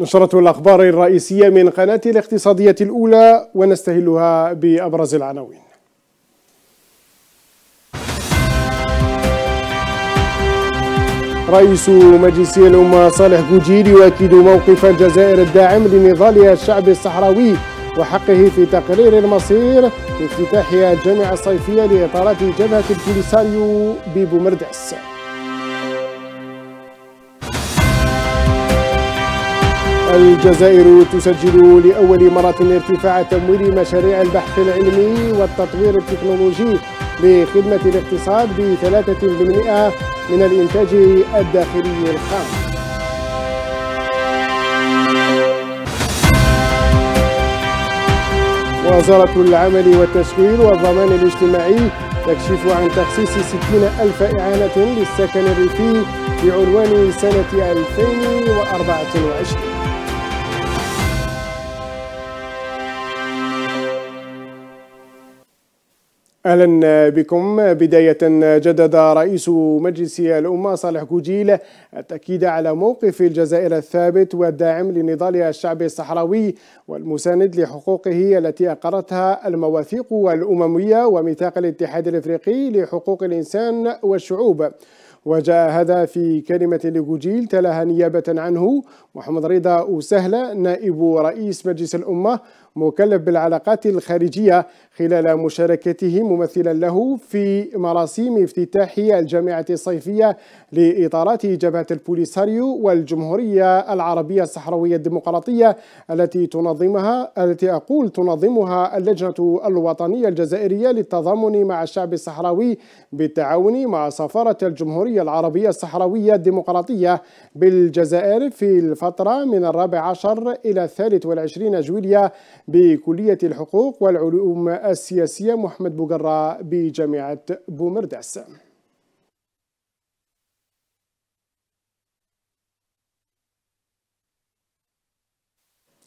نشرة الأخبار الرئيسية من قناة الاقتصادية الأولى ونستهلها بأبرز العناوين رئيس مجلس الأمة صالح جوجير يؤكد موقف الجزائر الداعم لنضالها الشعبي الصحراوي وحقه في تقرير المصير لافتتاح الجامعة الصيفية لإطارات جبهة البوليساريو ببومرداس الجزائر تسجل لأول مرة ارتفاع تمويل مشاريع البحث العلمي والتطوير التكنولوجي لخدمة الاقتصاد ب 3% من الإنتاج الداخلي الخام وزارة العمل والتشغيل والضمان الاجتماعي تكشف عن تخصيص 60 ألف إعانة للسكن الريفي بعنوان سنة 2024 اهلا بكم بدايه جدد رئيس مجلس الامه صالح كوجيل التاكيد على موقف الجزائر الثابت والداعم لنضالها الشعبي الصحراوي والمساند لحقوقه التي اقرتها المواثيق الامميه وميثاق الاتحاد الافريقي لحقوق الانسان والشعوب وجاء هذا في كلمة لجوجيل تلاها نيابة عنه محمد رضا وسهلة نائب رئيس مجلس الأمة مكلف بالعلاقات الخارجية خلال مشاركته ممثلا له في مراسيم افتتاح الجامعة الصيفية لإطارات جبهة البوليساريو والجمهورية العربية الصحراوية الديمقراطية التي تنظمها التي أقول تنظمها اللجنة الوطنية الجزائرية للتضامن مع الشعب الصحراوي بالتعاون مع سفارة الجمهورية العربية الصحراوية الديمقراطية بالجزائر في الفترة من الرابع عشر إلى الثالث والعشرين جويلية بكلية الحقوق والعلوم السياسية محمد بوغرة بجامعة بومرداس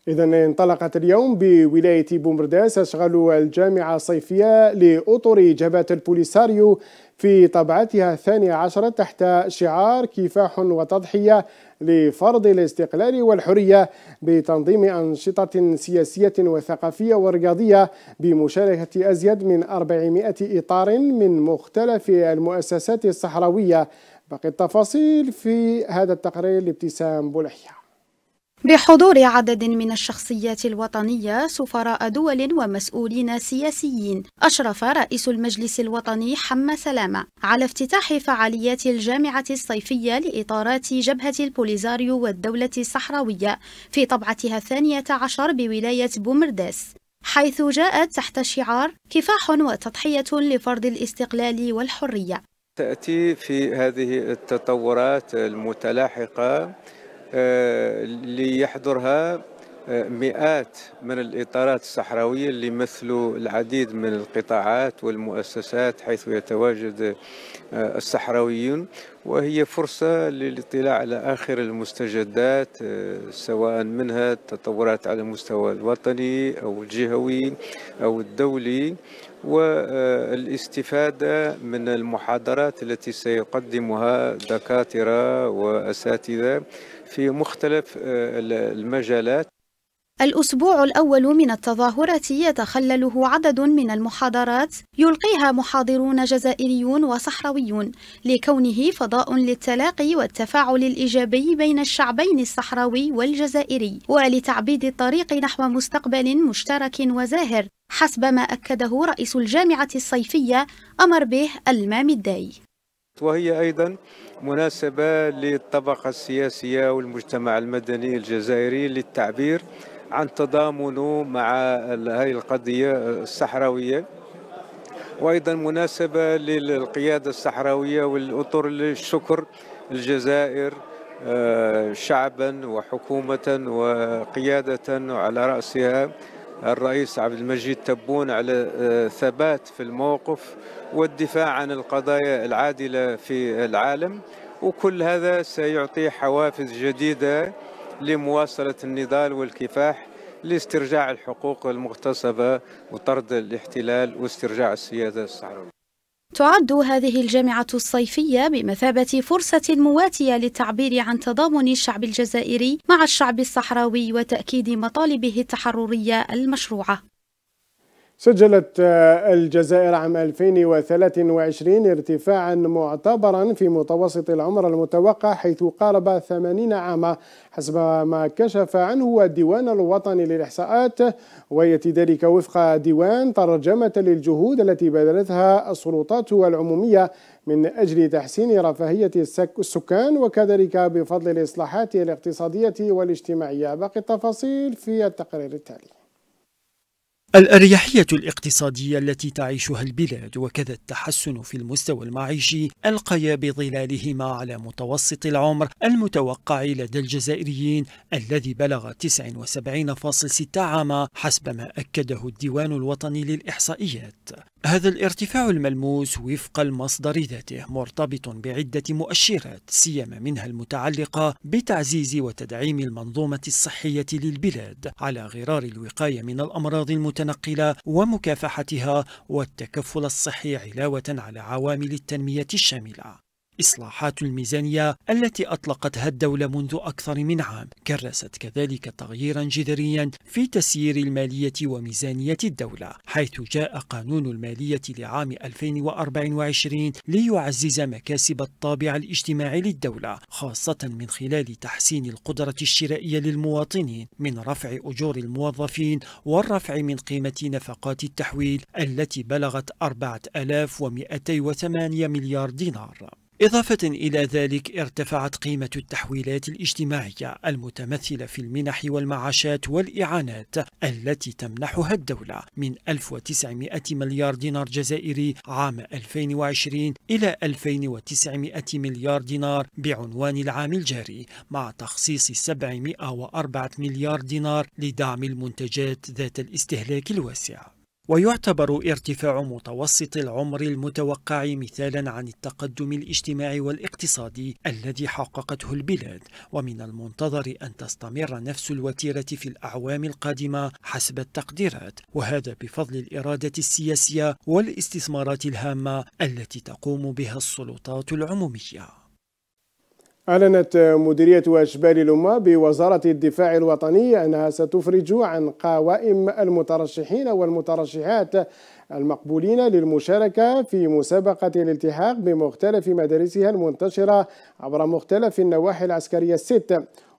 إذا انطلقت اليوم بولاية بومرداس أشغال الجامعة الصيفية لأطر جبهة البوليساريو في طبعتها الثانية عشرة تحت شعار كفاح وتضحية لفرض الاستقلال والحرية بتنظيم أنشطة سياسية وثقافية ورياضية بمشاركة أزيد من 400 إطار من مختلف المؤسسات الصحراوية باقي التفاصيل في هذا التقرير لابتسام بولحيه بحضور عدد من الشخصيات الوطنية سفراء دول ومسؤولين سياسيين أشرف رئيس المجلس الوطني حمى سلامة على افتتاح فعاليات الجامعة الصيفية لإطارات جبهة البوليزاريو والدولة الصحراوية في طبعتها الثانية عشر بولاية بومرداس حيث جاءت تحت شعار كفاح وتضحية لفرض الاستقلال والحرية تأتي في هذه التطورات المتلاحقة آه، اللي يحضرها آه، مئات من الإطارات الصحراوية اللي يمثلوا العديد من القطاعات والمؤسسات حيث يتواجد آه، الصحراويون وهي فرصة للاطلاع على آخر المستجدات سواء منها التطورات على المستوى الوطني أو الجهوي أو الدولي والاستفادة من المحاضرات التي سيقدمها دكاترة وأساتذة في مختلف آه، المجالات الأسبوع الأول من التظاهرة يتخلله عدد من المحاضرات يلقيها محاضرون جزائريون وصحراويون لكونه فضاء للتلاقي والتفاعل الإيجابي بين الشعبين الصحراوي والجزائري ولتعبيد الطريق نحو مستقبل مشترك وزاهر حسب ما أكده رئيس الجامعة الصيفية أمر به المام الداي وهي أيضا مناسبة للطبقة السياسية والمجتمع المدني الجزائري للتعبير عن تضامنه مع هذه القضية الصحراوية وأيضا مناسبة للقيادة الصحراوية والأطر للشكر الجزائر آه، شعبا وحكومة وقيادة على رأسها الرئيس عبد المجيد تبون على آه، ثبات في الموقف والدفاع عن القضايا العادلة في العالم وكل هذا سيعطي حوافز جديدة لمواصلة النضال والكفاح لاسترجاع الحقوق المغتصبة وطرد الاحتلال واسترجاع السيادة الصحراوية تعد هذه الجامعة الصيفية بمثابة فرصة مواتية للتعبير عن تضامن الشعب الجزائري مع الشعب الصحراوي وتأكيد مطالبه التحررية المشروعة سجلت آه، الجزائر عام 2023 ارتفاعا معتبرا في متوسط العمر المتوقع حيث قارب 80 عاما حسب ما كشف عنه الديوان الوطني للإحصاءات ويأتي ذلك وفق ديوان ترجمة للجهود التي بذلتها السلطات العمومية من أجل تحسين رفاهية السكان وكذلك بفضل الإصلاحات الاقتصادية والاجتماعية باقي التفاصيل في التقرير التالي الأريحية الاقتصادية التي تعيشها البلاد وكذا التحسن في المستوى المعيشي ألقيا بظلالهما على متوسط العمر المتوقع لدى الجزائريين الذي بلغ 79.6 عاما حسب ما أكده الديوان الوطني للإحصائيات هذا الارتفاع الملموس وفق المصدر ذاته مرتبط بعدة مؤشرات سيما منها المتعلقة بتعزيز وتدعيم المنظومة الصحية للبلاد على غرار الوقاية من الأمراض المتعلقة المتنقلة ومكافحتها والتكفل الصحي علاوة على عوامل التنمية الشاملة إصلاحات الميزانية التي أطلقتها الدولة منذ أكثر من عام كرست كذلك تغييرا جذريا في تسيير المالية وميزانية الدولة حيث جاء قانون المالية لعام 2024 ليعزز مكاسب الطابع الاجتماعي للدولة خاصة من خلال تحسين القدرة الشرائية للمواطنين من رفع أجور الموظفين والرفع من قيمة نفقات التحويل التي بلغت 4208 مليار دينار إضافة إلى ذلك ارتفعت قيمة التحويلات الاجتماعية المتمثلة في المنح والمعاشات والإعانات التي تمنحها الدولة من 1900 مليار دينار جزائري عام 2020 إلى 2900 مليار دينار بعنوان العام الجاري مع تخصيص 704 مليار دينار لدعم المنتجات ذات الاستهلاك الواسع ويعتبر ارتفاع متوسط العمر المتوقع مثالا عن التقدم الاجتماعي والاقتصادي الذي حققته البلاد ومن المنتظر أن تستمر نفس الوتيرة في الأعوام القادمة حسب التقديرات وهذا بفضل الإرادة السياسية والاستثمارات الهامة التي تقوم بها السلطات العمومية أعلنت مديرية أشبال الأمة بوزارة الدفاع الوطني أنها ستفرج عن قوائم المترشحين والمترشحات المقبولين للمشاركة في مسابقة الالتحاق بمختلف مدارسها المنتشرة عبر مختلف النواحي العسكرية الست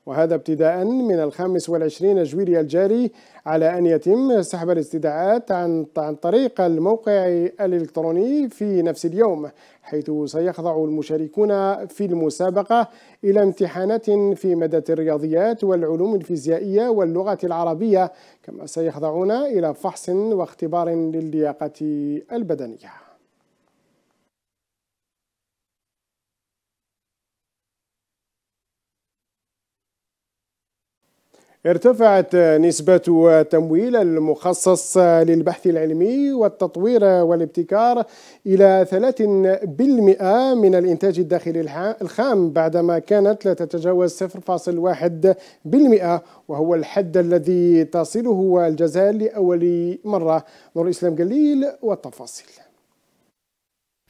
وهذا ابتداء من الخامس والعشرين جويلية الجاري على أن يتم سحب الاستدعاءات عن, عن طريق الموقع الإلكتروني في نفس اليوم حيث سيخضع المشاركون في المسابقة إلى امتحانات في مادة الرياضيات والعلوم الفيزيائية واللغة العربية كما سيخضعون إلى فحص واختبار للياقة البدنية ارتفعت نسبة تمويل المخصص للبحث العلمي والتطوير والابتكار إلى 3% من الإنتاج الداخلي الخام بعدما كانت لا تتجاوز 0.1% وهو الحد الذي تصله الجزائر لأول مرة نور إسلام قليل والتفاصيل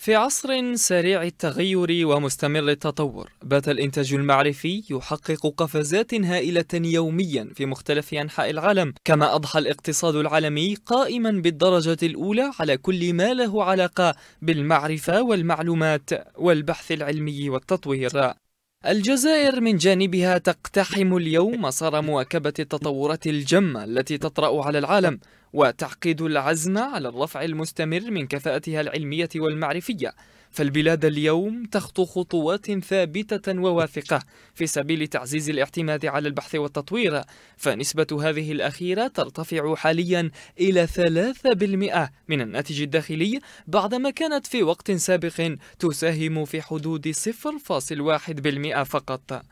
في عصر سريع التغير ومستمر التطور بات الإنتاج المعرفي يحقق قفزات هائلة يوميا في مختلف أنحاء العالم كما أضحى الاقتصاد العالمي قائما بالدرجة الأولى على كل ما له علاقة بالمعرفة والمعلومات والبحث العلمي والتطوير الجزائر من جانبها تقتحم اليوم مسار مواكبة التطورات الجمة التي تطرأ على العالم وتعقيد العزم على الرفع المستمر من كفاءتها العلمية والمعرفية فالبلاد اليوم تخطو خطوات ثابتة وواثقة في سبيل تعزيز الاعتماد على البحث والتطوير فنسبة هذه الأخيرة ترتفع حاليا إلى 3% من الناتج الداخلي بعدما كانت في وقت سابق تساهم في حدود 0.1% فقط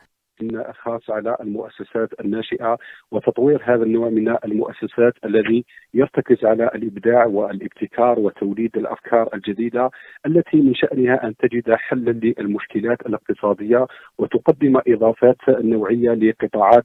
خاص على المؤسسات الناشئه وتطوير هذا النوع من المؤسسات الذي يرتكز على الابداع والابتكار وتوليد الافكار الجديده التي من شانها ان تجد حلا للمشكلات الاقتصاديه وتقدم اضافات نوعيه لقطاعات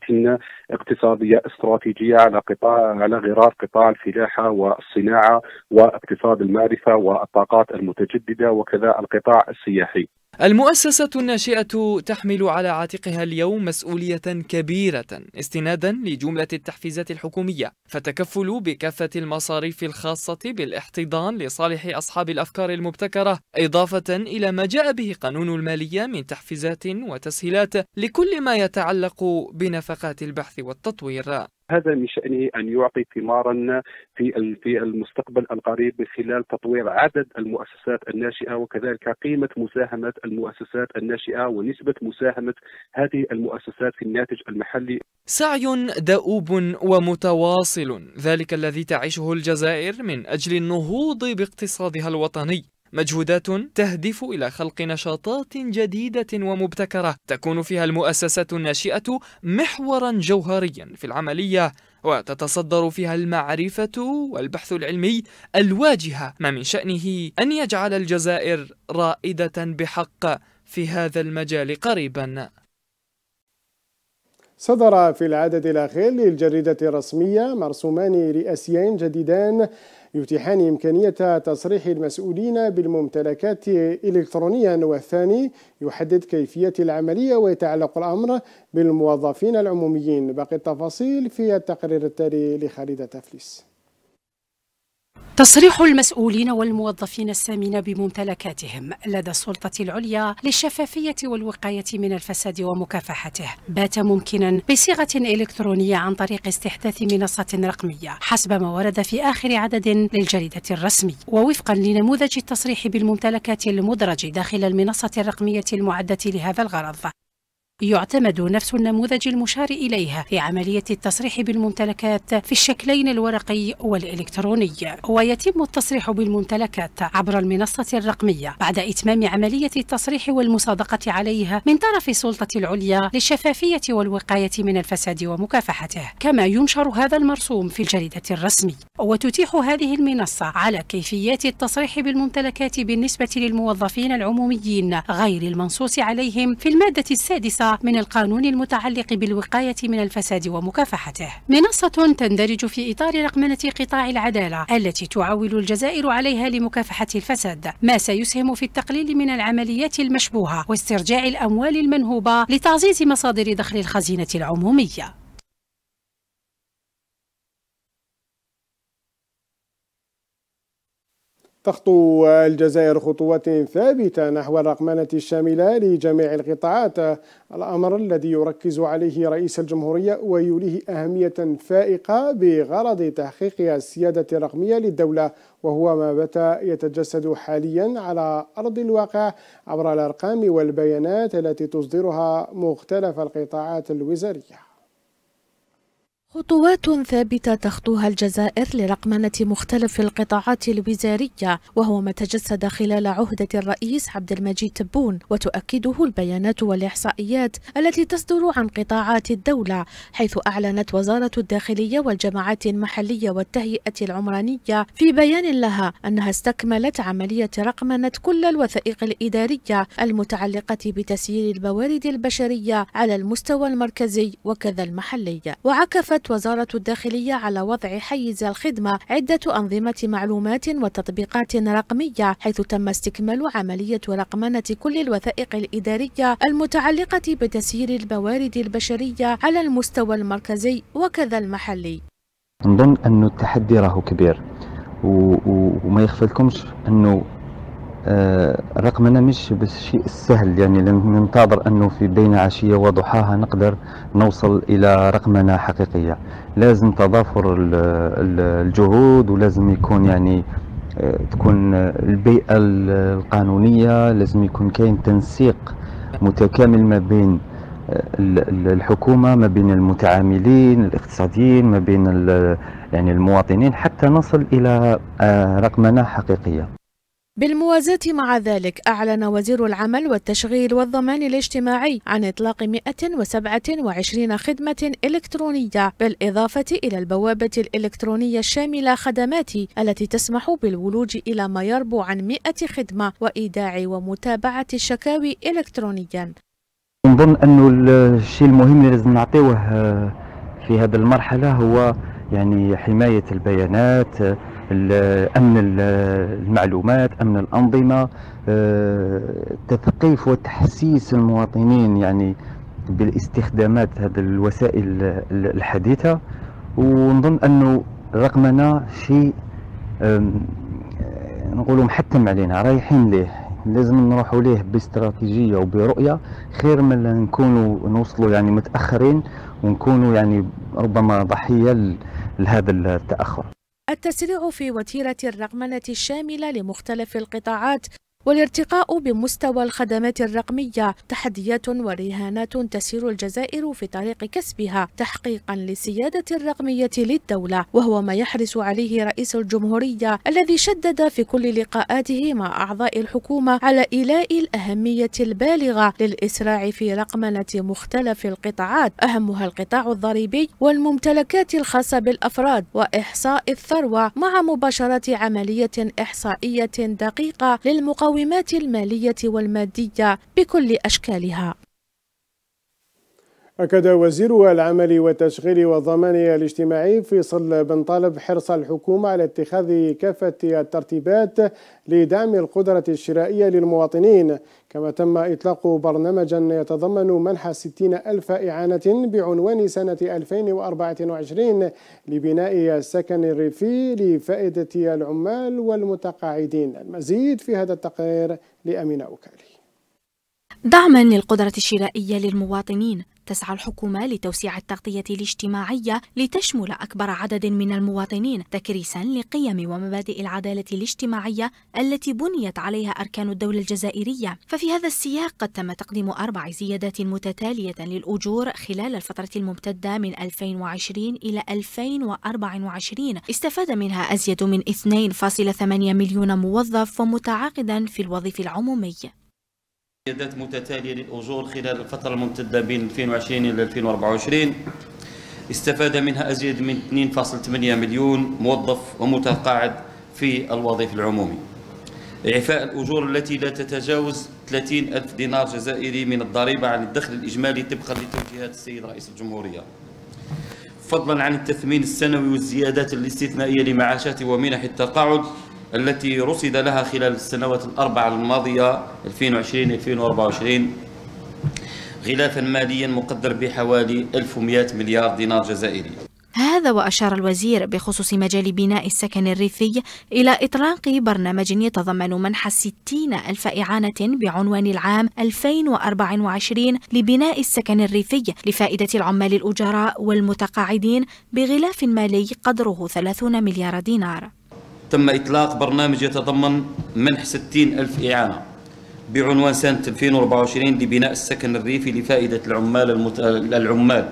اقتصاديه استراتيجيه على قطاع على غرار قطاع الفلاحه والصناعه واقتصاد المعرفه والطاقات المتجدده وكذا القطاع السياحي. المؤسسة الناشئة تحمل على عاتقها اليوم مسؤولية كبيرة استنادا لجملة التحفيزات الحكومية فتكفل بكافة المصاريف الخاصة بالاحتضان لصالح أصحاب الأفكار المبتكرة إضافة إلى ما جاء به قانون المالية من تحفيزات وتسهيلات لكل ما يتعلق بنفقات البحث والتطوير هذا من شأنه أن يعطي ثمارا في في المستقبل القريب من خلال تطوير عدد المؤسسات الناشئة وكذلك قيمة مساهمة المؤسسات الناشئة ونسبة مساهمة هذه المؤسسات في الناتج المحلي سعي دؤوب ومتواصل ذلك الذي تعيشه الجزائر من أجل النهوض باقتصادها الوطني مجهودات تهدف إلى خلق نشاطات جديدة ومبتكرة تكون فيها المؤسسات الناشئة محورا جوهريا في العملية وتتصدر فيها المعرفة والبحث العلمي الواجهة ما من شأنه أن يجعل الجزائر رائدة بحق في هذا المجال قريبا صدر في العدد الأخير للجريدة الرسمية مرسومان رئاسيين جديدان يتيحان إمكانية تصريح المسؤولين بالممتلكات إلكترونيا والثاني يحدد كيفية العملية ويتعلق الأمر بالموظفين العموميين باقي التفاصيل في التقرير التالي لخالد تفليس تصريح المسؤولين والموظفين السامين بممتلكاتهم لدى السلطة العليا للشفافية والوقاية من الفساد ومكافحته بات ممكنا بصيغة إلكترونية عن طريق استحداث منصة رقمية حسب ما ورد في آخر عدد للجريدة الرسمي ووفقا لنموذج التصريح بالممتلكات المدرج داخل المنصة الرقمية المعدة لهذا الغرض يعتمد نفس النموذج المشار إليها في عملية التصريح بالممتلكات في الشكلين الورقي والإلكتروني ويتم التصريح بالممتلكات عبر المنصة الرقمية بعد إتمام عملية التصريح والمصادقة عليها من طرف السلطة العليا للشفافية والوقاية من الفساد ومكافحته كما ينشر هذا المرسوم في الجريدة الرسمي وتتيح هذه المنصة على كيفيات التصريح بالممتلكات بالنسبة للموظفين العموميين غير المنصوص عليهم في المادة السادسة من القانون المتعلق بالوقاية من الفساد ومكافحته منصة تندرج في إطار رقمنة قطاع العدالة التي تعول الجزائر عليها لمكافحة الفساد ما سيسهم في التقليل من العمليات المشبوهة واسترجاع الأموال المنهوبة لتعزيز مصادر دخل الخزينة العمومية تخطو الجزائر خطوات ثابتة نحو الرقمنة الشاملة لجميع القطاعات الأمر الذي يركز عليه رئيس الجمهورية ويوليه أهمية فائقة بغرض تحقيق السيادة الرقمية للدولة وهو ما بات يتجسد حاليا على أرض الواقع عبر الأرقام والبيانات التي تصدرها مختلف القطاعات الوزارية خطوات ثابتة تخطوها الجزائر لرقمنة مختلف القطاعات الوزارية وهو ما تجسد خلال عهدة الرئيس عبد المجيد تبون وتؤكده البيانات والإحصائيات التي تصدر عن قطاعات الدولة حيث أعلنت وزارة الداخلية والجماعات المحلية والتهيئة العمرانية في بيان لها أنها استكملت عملية رقمنة كل الوثائق الإدارية المتعلقة بتسيير الموارد البشرية على المستوى المركزي وكذا المحلي وعكفت وزارة الداخلية على وضع حيز الخدمة عدة أنظمة معلومات وتطبيقات رقمية حيث تم استكمال عملية رقمنة كل الوثائق الإدارية المتعلقة بتسيير الموارد البشرية على المستوى المركزي وكذا المحلي نظن أن التحدي راهو كبير وما يخفلكمش أنه الرقم آه، مش مش شيء السهل يعني ننتظر انه في بين عشيه وضحاها نقدر نوصل الى رقمنه حقيقيه لازم تضافر الجهود ولازم يكون يعني آه، تكون البيئه القانونيه لازم يكون كاين تنسيق متكامل ما بين آه، الحكومه ما بين المتعاملين الاقتصاديين ما بين يعني المواطنين حتى نصل الى رقمنه حقيقيه بالموازاة مع ذلك أعلن وزير العمل والتشغيل والضمان الاجتماعي عن إطلاق 127 خدمة إلكترونية بالإضافة إلى البوابة الإلكترونية الشاملة خدماتي التي تسمح بالولوج إلى ما يربو عن 100 خدمة وإيداع ومتابعة الشكاوي إلكترونيا نظن أنه الشيء المهم اللي لازم نعطيوه آه، في هذه المرحلة هو يعني حماية البيانات آه، امن المعلومات امن الانظمه آه، تثقيف وتحسيس المواطنين يعني بالاستخدامات هذه الوسائل الحديثه ونظن انه رقمنا شيء نقولوا محتم علينا رايحين ليه لازم نروحوا ليه باستراتيجيه وبرؤيه خير من نكونوا نوصلوا يعني متاخرين ونكونوا يعني ربما ضحيه لهذا التاخر التسريع في وتيرة الرقمنة الشاملة لمختلف القطاعات والارتقاء بمستوى الخدمات الرقمية تحديات ورهانات تسير الجزائر في طريق كسبها تحقيقا للسيادة الرقمية للدولة وهو ما يحرص عليه رئيس الجمهورية الذي شدد في كل لقاءاته مع أعضاء الحكومة على إيلاء الأهمية البالغة للإسراع في رقمنة مختلف القطاعات أهمها القطاع الضريبي والممتلكات الخاصة بالأفراد وإحصاء الثروة مع مباشرة عملية إحصائية دقيقة للمقاومة المقومات المالية والمادية بكل أشكالها أكد وزير العمل والتشغيل والضمان الاجتماعي فيصل بن طالب حرص الحكومة على اتخاذ كافة الترتيبات لدعم القدرة الشرائية للمواطنين كما تم إطلاق برنامجا يتضمن منح 60 ألف إعانة بعنوان سنة 2024 لبناء السكن الريفي لفائدة العمال والمتقاعدين المزيد في هذا التقرير لأمين أوكالي دعما للقدرة الشرائية للمواطنين تسعى الحكومة لتوسيع التغطية الاجتماعية لتشمل أكبر عدد من المواطنين تكريسا لقيم ومبادئ العدالة الاجتماعية التي بنيت عليها أركان الدولة الجزائرية ففي هذا السياق قد تم تقديم أربع زيادات متتالية للأجور خلال الفترة الممتدة من 2020 إلى 2024 استفاد منها أزيد من 2.8 مليون موظف ومتعاقدا في الوظيفة العمومي زيادات متتاليه للاجور خلال الفتره الممتده بين 2020 الى 2024 استفاد منها ازيد من 2.8 مليون موظف ومتقاعد في الوظيفه العمومي. اعفاء الاجور التي لا تتجاوز 30 الف دينار جزائري من الضريبه عن الدخل الاجمالي طبقا لتوجيهات السيد رئيس الجمهوريه. فضلا عن التثمين السنوي والزيادات الاستثنائيه لمعاشات ومنح التقاعد التي رصد لها خلال السنوات الأربع الماضية 2020-2024 غلافا ماليا مقدر بحوالي 1100 مليار دينار جزائري هذا وأشار الوزير بخصوص مجال بناء السكن الريفي إلى إطلاق برنامج يتضمن منح 60 ألف إعانة بعنوان العام 2024 لبناء السكن الريفي لفائدة العمال الأجراء والمتقاعدين بغلاف مالي قدره 30 مليار دينار تم إطلاق برنامج يتضمن منح 60 ألف إعانة بعنوان سنة 2024 لبناء السكن الريفي لفائدة العمال المت... العمال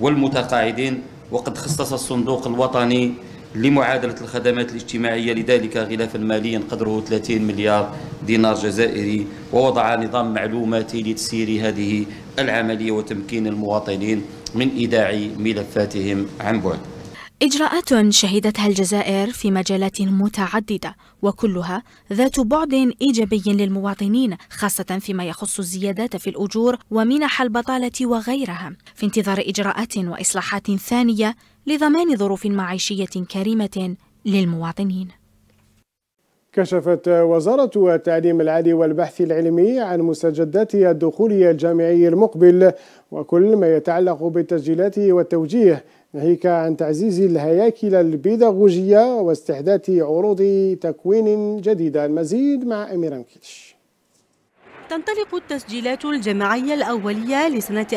والمتقاعدين وقد خصص الصندوق الوطني لمعادلة الخدمات الاجتماعية لذلك غلافا ماليا قدره 30 مليار دينار جزائري ووضع نظام معلوماتي لتسيير هذه العملية وتمكين المواطنين من إيداع ملفاتهم عن بعد إجراءات شهدتها الجزائر في مجالات متعددة وكلها ذات بعد إيجابي للمواطنين خاصة فيما يخص الزيادات في الأجور ومنح البطالة وغيرها في انتظار إجراءات وإصلاحات ثانية لضمان ظروف معيشية كريمة للمواطنين كشفت وزارة التعليم العالي والبحث العلمي عن مستجداتها الدخولية الجامعي المقبل وكل ما يتعلق بالتسجيلات والتوجيه ناهيك عن تعزيز الهياكل البيداغوجية واستحداث عروض تكوين جديدة المزيد مع أمير مكيش تنطلق التسجيلات الجماعية الأولية لسنة 2024-2025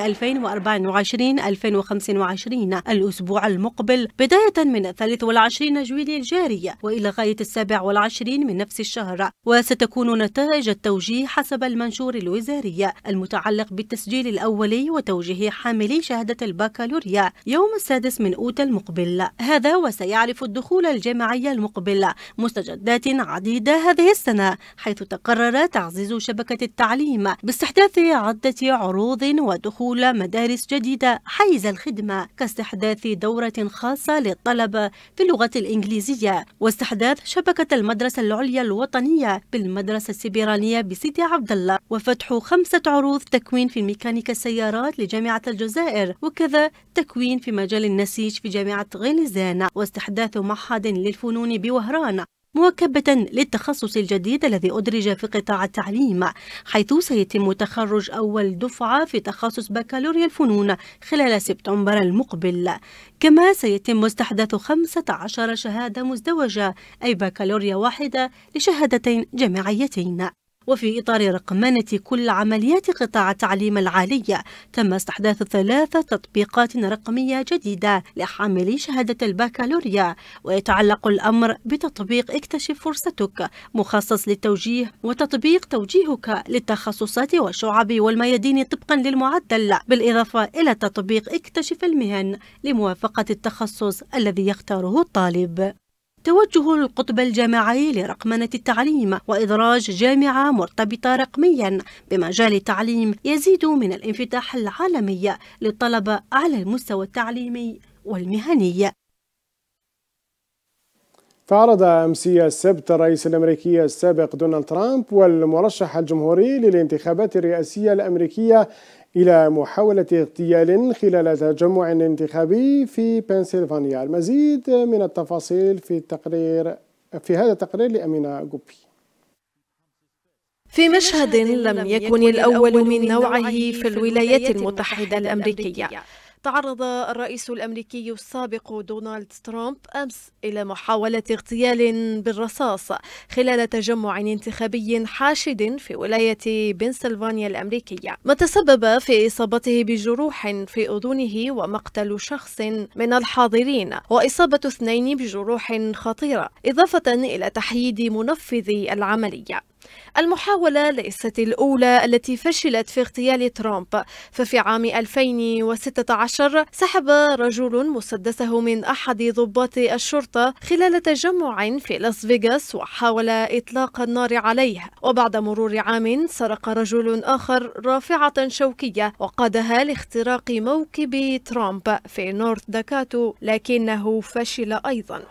الأسبوع المقبل بداية من 23 جويلية الجاري وإلى غاية 27 من نفس الشهر وستكون نتائج التوجيه حسب المنشور الوزاري المتعلق بالتسجيل الأولي وتوجيه حاملي شهادة الباكالوريا يوم السادس من أوت المقبل هذا وسيعرف الدخول الجماعي المقبل مستجدات عديدة هذه السنة حيث تقرر تعزيز شبكة التعليم التعليم باستحداث عدة عروض ودخول مدارس جديدة حيز الخدمة كاستحداث دورة خاصة للطلبة في اللغة الإنجليزية واستحداث شبكة المدرسة العليا الوطنية بالمدرسة السبيرانية بسيدي عبد الله وفتح خمسة عروض تكوين في ميكانيكا السيارات لجامعة الجزائر وكذا تكوين في مجال النسيج في جامعة غليزان واستحداث معهد للفنون بوهران مواكبة للتخصص الجديد الذي أدرج في قطاع التعليم حيث سيتم تخرج أول دفعة في تخصص بكالوريا الفنون خلال سبتمبر المقبل كما سيتم استحداث 15 شهادة مزدوجة أي بكالوريا واحدة لشهادتين جامعيتين وفي إطار رقمنة كل عمليات قطاع التعليم العالية تم استحداث ثلاثة تطبيقات رقمية جديدة لحاملي شهادة البكالوريا ويتعلق الأمر بتطبيق اكتشف فرصتك مخصص للتوجيه وتطبيق توجيهك للتخصصات والشعب والميادين طبقا للمعدل بالإضافة إلى تطبيق اكتشف المهن لموافقة التخصص الذي يختاره الطالب توجه القطب الجامعي لرقمنة التعليم وإدراج جامعة مرتبطة رقميا بمجال التعليم يزيد من الانفتاح العالمي للطلبة على المستوى التعليمي والمهني فعرض أمسية السبت الرئيس الأمريكي السابق دونالد ترامب والمرشح الجمهوري للانتخابات الرئاسية الأمريكية إلى محاولة اغتيال خلال تجمع انتخابي في بنسلفانيا المزيد من التفاصيل في التقرير في هذا التقرير لأمينة جوبي في مشهد لم يكن الأول من نوعه في الولايات المتحدة الأمريكية تعرض الرئيس الأمريكي السابق دونالد ترامب أمس إلى محاولة اغتيال بالرصاص خلال تجمع انتخابي حاشد في ولاية بنسلفانيا الأمريكية ما تسبب في إصابته بجروح في أذنه ومقتل شخص من الحاضرين وإصابة اثنين بجروح خطيرة إضافة إلى تحييد منفذ العملية المحاولة ليست الأولى التي فشلت في اغتيال ترامب ففي عام 2016 سحب رجل مسدسه من أحد ضباط الشرطة خلال تجمع في لاس فيغاس وحاول إطلاق النار عليه وبعد مرور عام سرق رجل آخر رافعة شوكية وقادها لاختراق موكب ترامب في نورث داكاتو لكنه فشل أيضاً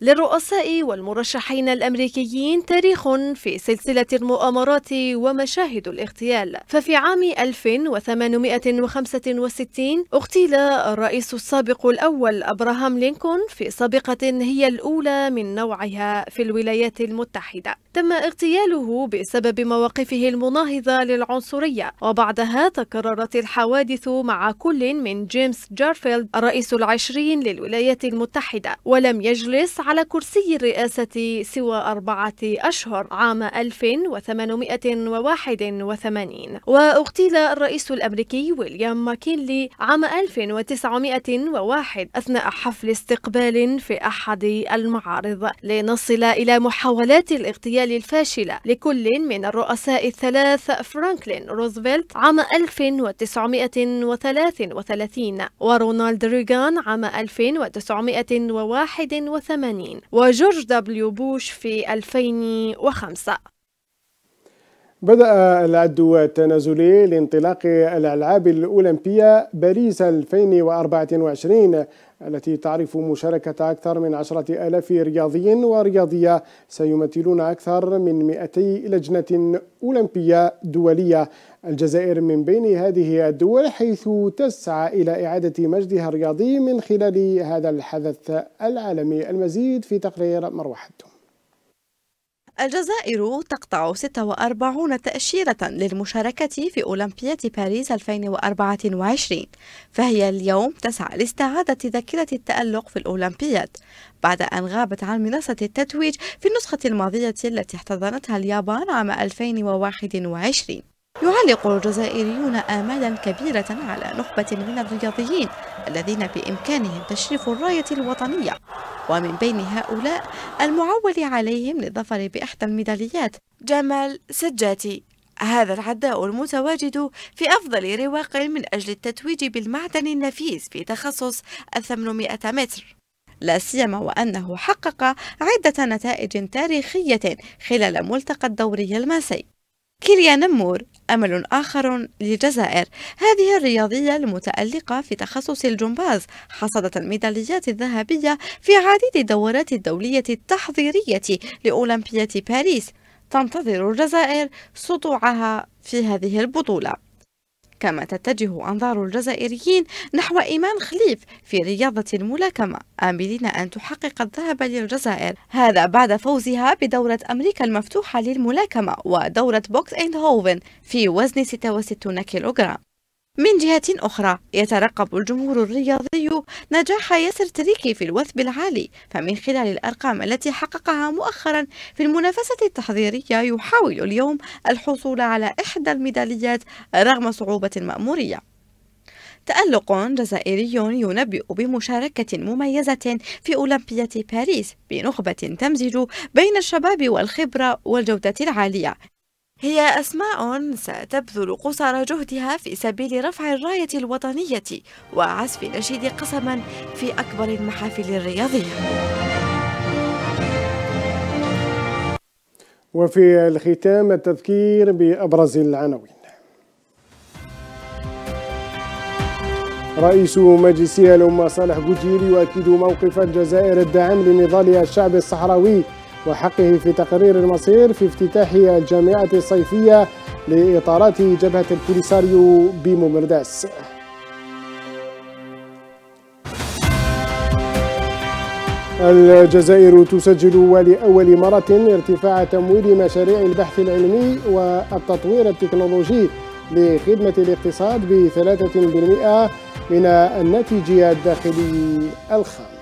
للرؤساء والمرشحين الأمريكيين تاريخ في سلسلة المؤامرات ومشاهد الاغتيال ففي عام 1865 اغتيل الرئيس السابق الأول أبراهام لينكون في سابقة هي الأولى من نوعها في الولايات المتحدة تم اغتياله بسبب مواقفه المناهضة للعنصرية وبعدها تكررت الحوادث مع كل من جيمس جارفيلد الرئيس العشرين للولايات المتحدة ولم يجلس على كرسي الرئاسة سوى أربعة أشهر عام 1881 واغتيل الرئيس الأمريكي ويليام ماكينلي عام 1901 أثناء حفل استقبال في أحد المعارض لنصل إلى محاولات الاغتيال الفاشلة لكل من الرؤساء الثلاث فرانكلين روزفلت عام 1933 ورونالد ريغان عام 1981 1980 وجورج دبليو بوش في 2005 بدأ العد التنازلي لانطلاق الألعاب الأولمبية باريس 2024 التي تعرف مشاركة أكثر من عشرة ألاف رياضي ورياضية سيمثلون أكثر من 200 لجنة أولمبية دولية الجزائر من بين هذه الدول حيث تسعى إلى إعادة مجدها الرياضي من خلال هذا الحدث العالمي المزيد في تقرير مروحتهم الجزائر تقطع 46 تأشيرة للمشاركة في أولمبياد باريس 2024 فهي اليوم تسعى لاستعادة ذاكرة التألق في الأولمبياد بعد أن غابت عن منصة التتويج في النسخة الماضية التي احتضنتها اليابان عام 2021 يعلق الجزائريون آمالا كبيرة على نخبة من الرياضيين الذين بإمكانهم تشريف الراية الوطنية ومن بين هؤلاء المعول عليهم للظفر بإحدى الميداليات جمال سجاتي هذا العداء المتواجد في أفضل رواق من أجل التتويج بالمعدن النفيس في تخصص 800 متر لا سيما وأنه حقق عدة نتائج تاريخية خلال ملتقى الدوري الماسي كيليان مور أمل آخر للجزائر هذه الرياضية المتألقة في تخصص الجمباز حصدت الميداليات الذهبية في عديد الدورات الدولية التحضيرية لأولمبياد باريس تنتظر الجزائر سطوعها في هذه البطولة كما تتجه أنظار الجزائريين نحو إيمان خليف في رياضة الملاكمة آملين أن تحقق الذهب للجزائر هذا بعد فوزها بدورة أمريكا المفتوحة للملاكمة ودورة بوكس أند هوفن في وزن 66 كيلوغرام من جهة أخرى يترقب الجمهور الرياضي نجاح ياسر تريكي في الوثب العالي فمن خلال الأرقام التي حققها مؤخرا في المنافسة التحضيرية يحاول اليوم الحصول على إحدى الميداليات رغم صعوبة المأمورية تألق جزائري ينبئ بمشاركة مميزة في أولمبياد باريس بنخبة تمزج بين الشباب والخبرة والجودة العالية هي أسماء ستبذل قصارى جهدها في سبيل رفع الراية الوطنية وعزف نشيد قسما في أكبر المحافل الرياضية وفي الختام التذكير بأبرز العناوين رئيس مجلسها الأمة صالح جوجيري يؤكد موقف الجزائر الداعم لنضالها الشعب الصحراوي وحقه في تقرير المصير في افتتاح الجامعة الصيفية لإطارات جبهة البوليساريو بممرداس الجزائر تسجل ولأول مرة ارتفاع تمويل مشاريع البحث العلمي والتطوير التكنولوجي لخدمة الاقتصاد بثلاثة بالمئة من الناتج الداخلي الخام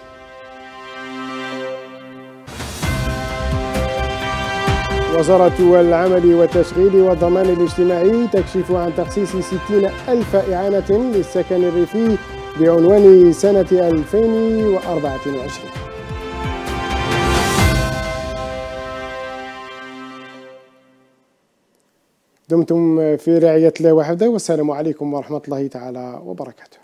وزارة العمل والتشغيل والضمان الاجتماعي تكشف عن تخصيص 60 ألف إعانة للسكن الريفي بعنوان سنة 2024 دمتم في رعاية الله وحده والسلام عليكم ورحمة الله تعالى وبركاته